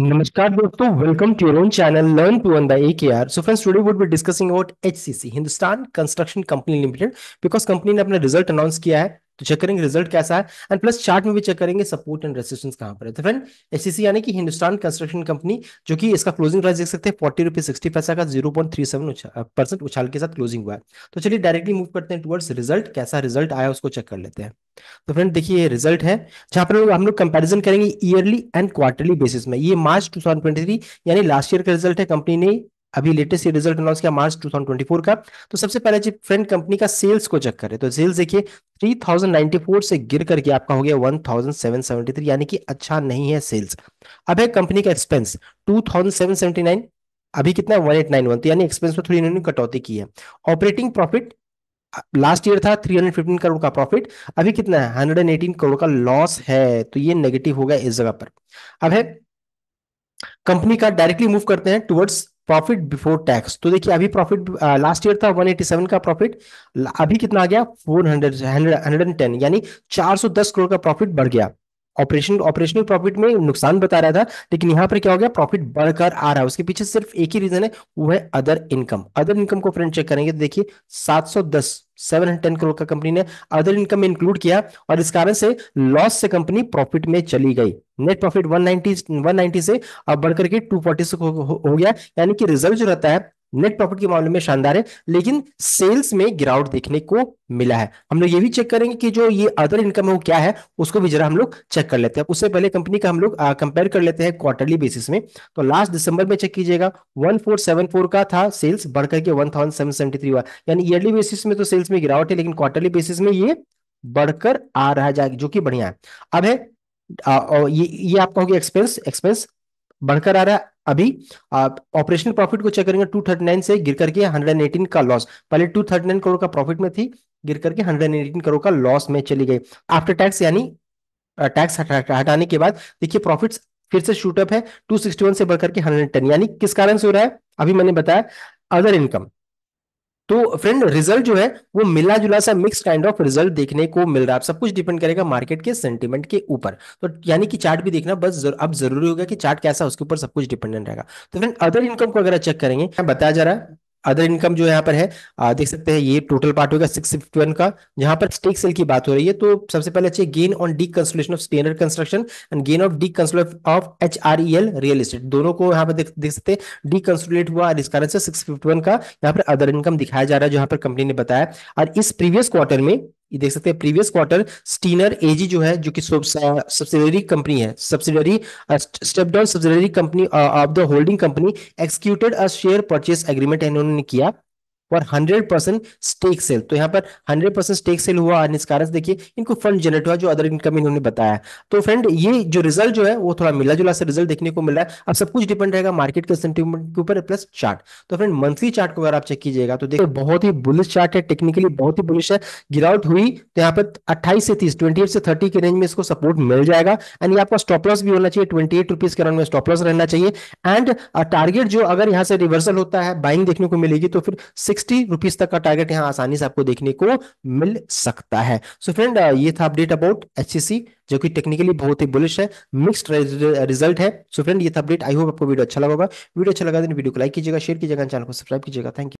नमस्कार दोस्तों welcome to your own channel learn to on the R so friends today would be discussing about HCC Hindustan construction company limited because company ने अपना result announce किया है तो check करेंगे result कैसा है एंड प्लस चार्ट में भी चेक करेंगे सपोर्ट एंड रेसिस्टेंस कहां पर है तो फ्रेंड एससीसी e यानी कि हिंदुस्तान कंस्ट्रक्शन कंपनी जो कि इसका क्लोजिंग प्राइस देख सकते हैं फोर्टी रुपीज सिक्सटी पैसा का zero point three seven percent उछाल के साथ क्लोजिंग हुआ है तो चलिए डायरेक्टली मूव करते हैं टुवर्ड्स रिजल्ट कैसा रिजल्ट आया उसको चेक कर लेते हैं तो फ्रेंड देखिए ये रिजल्ट है जहां पर हम लोग कंपैरिजन करेंगे ईयरली एंड क्वार्टरली बेसिस में ये मार्च 2023 यानी लास्ट ईयर का रिजल्ट है कंपनी ने अभी लेटेस्ट रिजल्ट अनाउंस किया मार्च 2024 का तो सबसे पहले जी फ्रेंड कंपनी का सेल्स को चेक करें तो सेल्स देखिए 3094 से गिर करके आपका हो गया 1773 यानी कि अच्छा नहीं है सेल्स अब है कंपनी का एक्सपेंस 2779 अभी कितना वन एट नाइन वन यानी एक्सपेंस में थोड़ी इन्होंने कटौती की है ऑपरेटिंग प्रॉफिट लास्ट ईयर था 315 करोड़ का प्रॉफिट अभी कितना है 118 करोड़ का लॉस है तो ये नेगेटिव होगा इस जगह पर अब है कंपनी का डायरेक्टली मूव करते हैं टुवर्ड्स प्रॉफिट बिफोर टैक्स तो देखिए अभी प्रॉफिट लास्ट ईयर था 187 का प्रॉफिट अभी कितना आ गया 400 110 यानी 410 करोड़ का प्रॉफिट बढ़ गया ऑपरेशन ऑपरेशनल प्रॉफिट में नुकसान बता रहा था लेकिन यहाँ पर क्या हो गया प्रॉफिट बढ़कर आ रहा है उसके पीछे सिर्फ एक ही रीजन है वो है अदर इनकम अदर इनकम को फ्रेंड चेक करेंगे तो देखिए 710 710 करोड़ का कंपनी ने अदर इनकम में इंक्लूड किया और इस कारण से लॉस से कंपनी प्रॉफिट में चली गई नेट प्रॉफिट 190 190 से अब बढ़कर के 240 हो, हो, हो गया यानी कि रिजल्ट जो रहता है नेट प्रॉफिट के मामले में शानदार है लेकिन सेल्स में गिरावट देखने को मिला है हम लोग ये भी चेक करेंगे कि जो ये अदर इनकम है वो क्या है उसको भी जरा हम लोग चेक कर लेते हैं उससे पहले कंपनी का हम लोग कंपेयर कर लेते हैं क्वार्टरली बेसिस में तो लास्ट दिसंबर में चेक कीजिएगा 1474 का था सेल्स बढ़कर बढ़ करके 1773 हुआ यानी ईयरली बेसिस में तो सेल्स में गिरावट है लेकिन क्वार्टरली बेसिस में ये बढ़कर आ रहा जाएगा जो कि बढ़िया है अब है आ, ये ये आप कहोगे एक्सपेंस एक्सपेंस बढ़कर आ रहा है अभी आप ऑपरेशनल प्रॉफिट को चेक करेंगे 239 से गिर करके 118 का लॉस पहले 239 करोड़ का प्रॉफिट में थी गिर करके 118 करोड़ का लॉस में चली गई आफ्टर टैक्स यानी टैक्स हटाने के बाद देखिए प्रॉफिट्स फिर से शूटअप है 261 से बढ़कर के 110 यानी किस कारण से हो रहा है अभी मैंने बताया अदर इनकम तो फ्रेंड रिजल्ट जो है वो मिला जुला सा मिक्स काइंड ऑफ रिजल्ट देखने को मिल रहा है सब कुछ डिपेंड करेगा मार्केट के सेंटीमेंट के ऊपर तो यानी कि चार्ट भी देखना बस जर, अब जरूरी होगा कि चार्ट कैसा उसके ऊपर सब कुछ डिपेंडेंट रहेगा तो फ्रेंड अदर इनकम को अगर चेक करेंगे बताया जा रहा है अदर इनकम जो यहाँ पर है आ, देख सकते हैं ये टोटल पार्ट होगा सिक्स फिफ्टी वन का जहां पर स्टेक सेल की बात हो रही है तो सबसे पहले अच्छे gain on the consolation of standard construction and gain of the of H R E L real estate दोनों को यहाँ पर देख, देख सकते हैं डी कंसोलेट हुआ और इस कारण से सिक्स फिफ्टी वन का यहाँ पर अदर इनकम दिखाया जा रहा है जहां पर कंपनी ने बताया और इस प्रीवियस क्वार्टर में ये देख सकते हैं प्रीवियस क्वार्टर स्टीनर एजी जो है जो कि सब्सिडरी कंपनी है subsidiary step down subsidiary company of the holding company executed a share purchase agreement इन्होंने किया और 100 परसेंट स्टेक सेल तो यहाँ पर 100 परसेंट स्टेक सेल हुआ और इस कारण से देखिए इनको फंड जनरेट हुआ जो अदर इनकम इन्होंने बताया तो फ्रेंड ये जो रिजल्ट जो है वो थोड़ा मिला जुला से रिजल्ट देखने को मिल रहा है अब सब कुछ डिपेंड रहेगा मार्केट के सेंटिमेंट के ऊपर प्लस चार्ट तो फ्रेंड मंथली चार्ट को अगर आप चेक कीजिएगा तो देखिए बहुत ही बुलिस चार्ट है टेक्निकली बहुत ही बुलिस है गिरावट हुई तो यहाँ पर अट्ठाईस से तीस ट्वेंटी से थर्टी के रेंज में इसको सपोर्ट मिल जाएगा एंड ये आपका स्टॉप लॉस भी होना चाहिए ट्वेंटी एट रुपीज के राउंड में स्टॉप लॉस रहना चाहिए एंड टारगेट uh, जो अगर यहाँ से रिवर्सल होता है बाइंग देखने को मिलेगी तो फिर सिक्स सिक्सटी रुपीज तक का टारगेट यहाँ आसानी से आपको देखने को मिल सकता है सो so फ्रेंड ये था अपडेट अबाउट एच जो कि टेक्निकली बहुत ही बुलिश है मिक्सड रिजल्ट है सो so फ्रेंड ये था अपडेट आई होप आपको वीडियो अच्छा लगा होगा वीडियो अच्छा लगा तो वीडियो को लाइक कीजिएगा शेयर कीजिएगा चैनल को सब्सक्राइब कीजिएगा थैंक यू